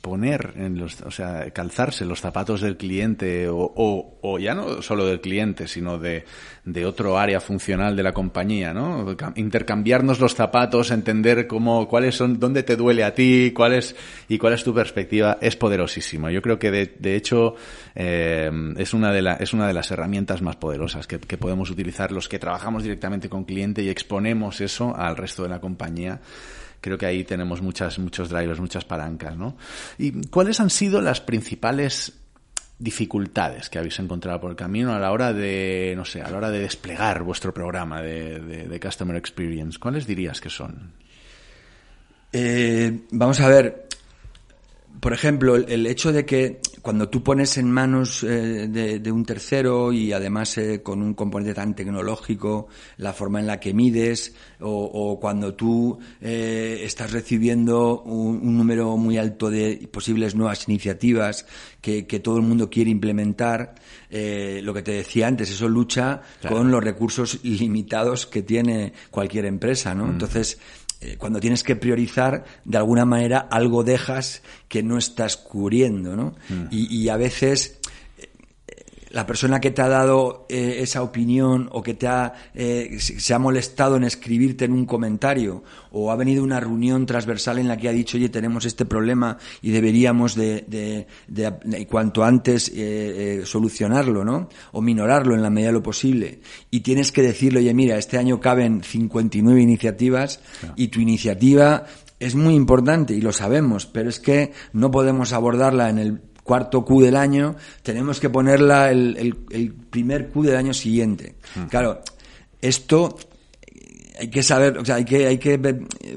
poner en los, o sea, calzarse los zapatos del cliente o, o, ya no solo del cliente, sino de, de, otro área funcional de la compañía, ¿no? Intercambiarnos los zapatos, entender cómo, cuáles son, dónde te duele a ti, cuál y cuál es tu perspectiva, es poderosísimo. Yo creo que de, hecho, eh, es una de la, es una de las herramientas más poderosas que, que podemos utilizar los que trabajamos directamente con cliente y exponemos eso al resto de la compañía Creo que ahí tenemos muchas, muchos drivers, muchas palancas, ¿no? ¿Y cuáles han sido las principales dificultades que habéis encontrado por el camino a la hora de, no sé, a la hora de desplegar vuestro programa de, Customer Experience? ¿Cuáles dirías que son? Eh, vamos a ver, por ejemplo, el, hecho de que cuando tú pones en manos eh, de, un tercero y además eh, con un componente tan tecnológico, la forma en la que mides, o, cuando tú eh, estás recibiendo un, número muy alto de posibles nuevas iniciativas que, todo el mundo quiere implementar, lo que te decía antes, eso lucha con los recursos limitados que tiene cualquier empresa, ¿no? Mm. Entonces, eh, cuando tienes que priorizar, de alguna manera algo dejas que no estás cubriendo, ¿no? Mm. y, a veces la persona que te ha dado eh, esa opinión o que te ha, eh, se ha molestado en escribirte en un comentario o ha venido una reunión transversal en la que ha dicho, oye, tenemos este problema y deberíamos de, de, cuanto antes eh, solucionarlo, ¿no? O minorarlo en la medida de lo posible. Y tienes que decirle, oye, mira, este año caben 59 iniciativas y tu iniciativa es muy importante y lo sabemos, pero es que no podemos abordarla en el cuarto Q del año, tenemos que ponerla el, primer Q del año siguiente. Hmm. Claro, esto hay que saber, o sea, hay que, hay que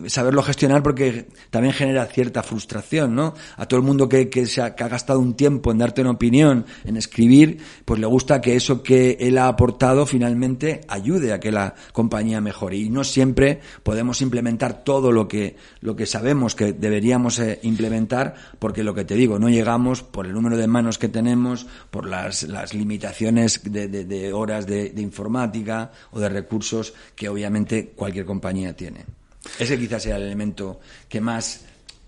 saberlo gestionar porque también genera cierta frustración, ¿no? A todo el mundo que, que, se ha, que ha gastado un tiempo en darte una opinión, en escribir, pues le gusta que eso que él ha aportado finalmente ayude a que la compañía mejore. Y no siempre podemos implementar todo lo que, lo que sabemos que deberíamos eh, implementar, porque lo que te digo, no llegamos por el número de manos que tenemos, por las, las limitaciones de, de, de horas de, de informática o de recursos que obviamente cualquier compañía tiene. Ese quizás sea el elemento que más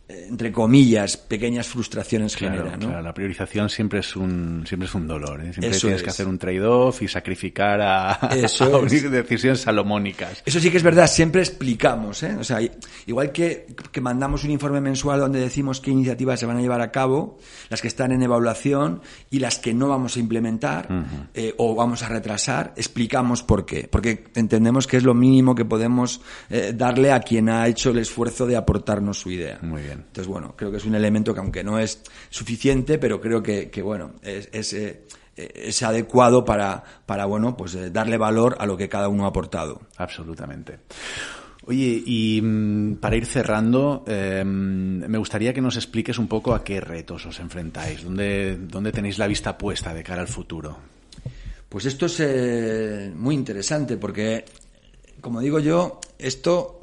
eh, entre comillas, pequeñas frustraciones generan la priorización siempre es un, siempre es un dolor. ¿eh? Siempre tienes que hacer un trade-off y sacrificar a, Eso decisiones salomónicas. Eso sí que es verdad, siempre explicamos. ¿eh? O sea, igual que, que mandamos un informe mensual donde decimos qué iniciativas se van a llevar a cabo, las que están en evaluación y las que no vamos a implementar eh, o vamos a retrasar, explicamos por qué. Porque entendemos que es lo mínimo que podemos darle a quien ha hecho el esfuerzo de aportarnos su idea. Muy bien. Entonces, bueno, creo que es un elemento que aunque no es suficiente, pero creo que, bueno, eh, es, adecuado para, bueno, pues eh, darle valor a lo que cada uno ha aportado. Absolutamente. Oye, y mm, para ir cerrando, em, me gustaría que nos expliques un poco a qué retos os enfrentáis, dónde, dónde tenéis la vista puesta de cara al futuro. Pues esto es eh, muy interesante porque, como digo yo, esto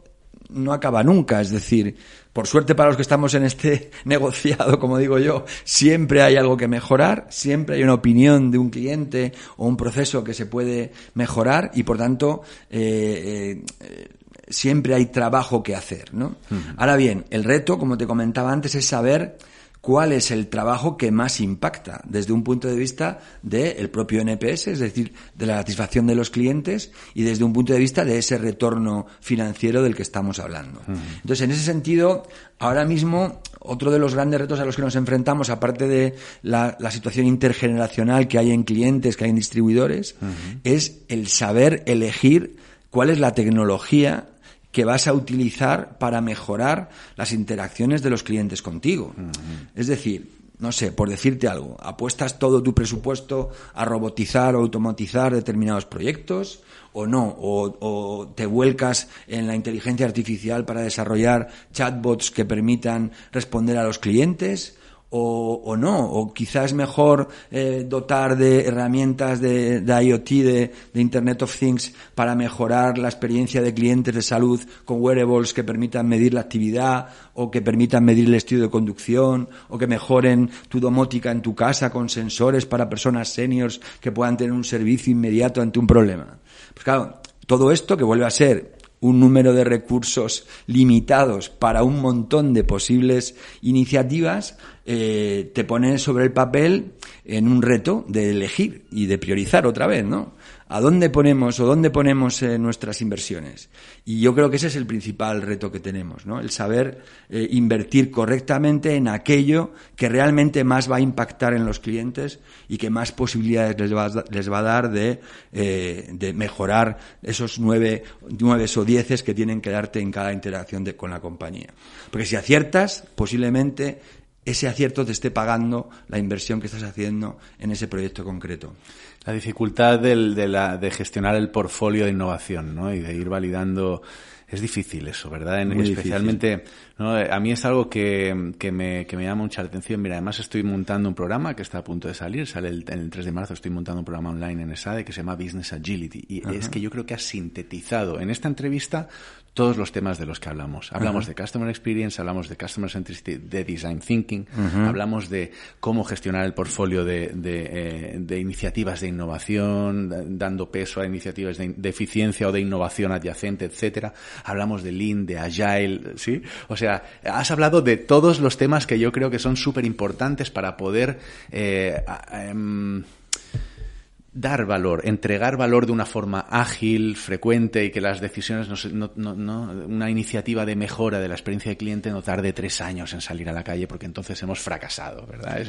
no acaba nunca. Es decir, por suerte para los que estamos en este negociado, como digo yo, siempre hay algo que mejorar, siempre hay una opinión de un cliente o un proceso que se puede mejorar y por tanto eh, eh, siempre hay trabajo que hacer. ¿no? Ahora bien, el reto, como te comentaba antes, es saber cuál es el trabajo que más impacta desde un punto de vista del propio NPS, es decir, de la satisfacción de los clientes y desde un punto de vista de ese retorno financiero del que estamos hablando. Entonces, en ese sentido, ahora mismo otro de los grandes retos a los que nos enfrentamos, aparte de la, situación intergeneracional que hay en clientes, que hay en distribuidores, es el saber elegir cuál es la tecnología que vas a utilizar para mejorar las interacciones de los clientes contigo. Es decir, no sé, por decirte algo, apuestas todo tu presupuesto a robotizar o automatizar determinados proyectos o no, o, te vuelcas en la inteligencia artificial para desarrollar chatbots que permitan responder a los clientes o, o, no, o quizás mejor eh, dotar de herramientas de, de IoT, de, de, Internet of Things, para mejorar la experiencia de clientes de salud con wearables que permitan medir la actividad o que permitan medir el estilo de conducción o que mejoren tu domótica en tu casa con sensores para personas seniors que puedan tener un servicio inmediato ante un problema. Pues claro, todo esto que vuelve a ser un número de recursos limitados para un montón de posibles iniciativas, eh, te pone sobre el papel en un reto de elegir y de priorizar otra vez, ¿no? a dónde ponemos o dónde ponemos eh, nuestras inversiones. Y yo creo que ese es el principal reto que tenemos, ¿no? El saber eh, invertir correctamente en aquello que realmente más va a impactar en los clientes y que más posibilidades les va, a dar eh, de, mejorar esos nueve, o dieces que tienen que darte en cada interacción con la compañía. Porque si aciertas, posiblemente ese acierto te esté pagando la inversión que estás haciendo en ese proyecto concreto. La dificultad de, la, de gestionar el portfolio de innovación ¿no? y de ir validando es difícil eso, ¿verdad? especialmente, ¿no? a mí es algo que, me, llama mucha atención. Mira, además estoy montando un programa que está a punto de salir, sale el, el 3 de marzo, estoy montando un programa online en SADE que se llama Business Agility. Y es que yo creo que ha sintetizado en esta entrevista todos los temas de los que hablamos. Hablamos de Customer Experience, hablamos de Customer Centricity, de Design Thinking, hablamos de cómo gestionar el portfolio de, de, eh, de, iniciativas de innovación, dando peso a iniciativas de, eficiencia o de innovación adyacente, etcétera. Hablamos de Lean, de Agile, ¿sí? O sea, has hablado de todos los temas que yo creo que son súper importantes para poder... Eh, em, dar valor, entregar valor de una forma ágil, frecuente y que las decisiones, no, no, una iniciativa de mejora de la experiencia de cliente no tarde tres años en salir a la calle porque entonces hemos fracasado, ¿verdad? que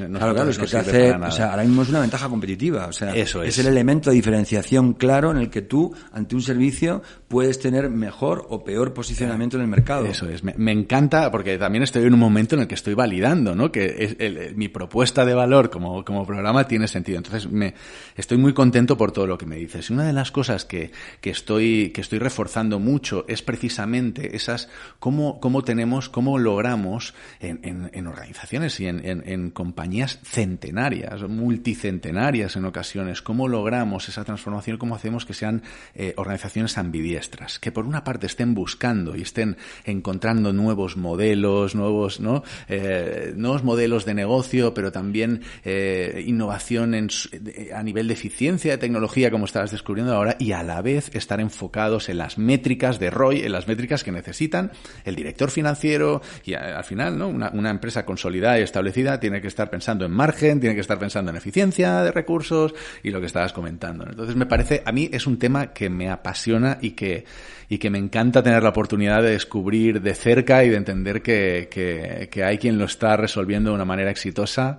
hace, o ahora mismo es una ventaja competitiva, o sea, Eso es. el elemento de diferenciación claro en el que tú, ante un servicio, puedes tener mejor o peor posicionamiento en el mercado. Eso es, me, encanta porque también estoy en un momento en el que estoy validando, ¿no? Que es mi propuesta de valor como, como programa tiene sentido, entonces me estoy muy contento por todo lo que me dices. una de las cosas que, estoy, que estoy reforzando mucho es precisamente esas, cómo, cómo tenemos, cómo logramos en, organizaciones y en, compañías centenarias, multicentenarias en ocasiones, cómo logramos esa transformación, cómo hacemos que sean eh, organizaciones ambidiestras, que por una parte estén buscando y estén encontrando nuevos modelos, nuevos, ¿no? Eh, nuevos modelos de negocio, pero también eh, innovación a nivel de eficiencia de tecnología como estabas descubriendo ahora y a la vez estar enfocados en las métricas de ROI, en las métricas que necesitan el director financiero y al final, ¿no? Una, una empresa consolidada y establecida tiene que estar pensando en margen, tiene que estar pensando en eficiencia de recursos y lo que estabas comentando. Entonces me parece, a mí es un tema que me apasiona y que y que me encanta tener la oportunidad de descubrir de cerca y de entender que, que, que hay quien lo está resolviendo de una manera exitosa.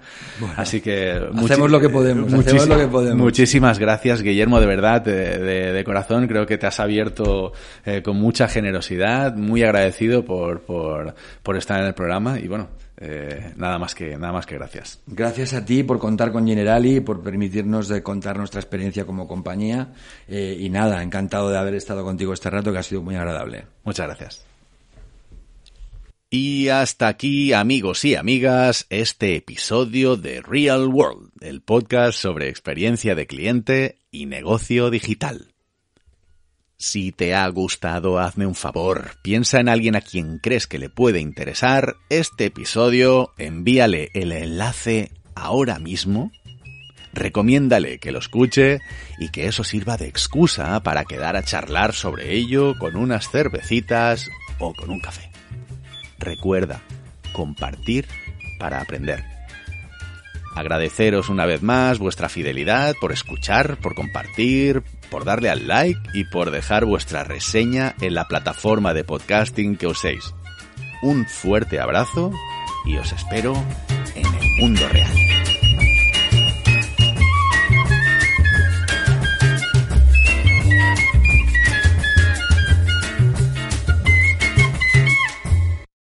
Así que... Hacemos lo que podemos. Hacemos lo que podemos. Muchísimas gracias, Guillermo, de verdad, de, de, corazón. Creo que te has abierto eh, con mucha generosidad, muy agradecido por, por, por estar en el programa y bueno, eh, nada, más que, nada más que gracias. Gracias a ti por contar con Generali, por permitirnos contar nuestra experiencia como compañía. Eh, y nada, encantado de haber estado contigo este rato, que ha sido muy agradable. Muchas gracias. Y hasta aquí, amigos y amigas, este episodio de Real World, el podcast sobre experiencia de cliente y negocio digital. Si te ha gustado, hazme un favor. Piensa en alguien a quien crees que le puede interesar este episodio, envíale el enlace ahora mismo, recomiéndale que lo escuche y que eso sirva de excusa para quedar a charlar sobre ello con unas cervecitas o con un café. Recuerda, compartir para aprender. Agradeceros una vez más vuestra fidelidad por escuchar, por compartir, por darle al like y por dejar vuestra reseña en la plataforma de podcasting que uséis. Un fuerte abrazo y os espero en el mundo real.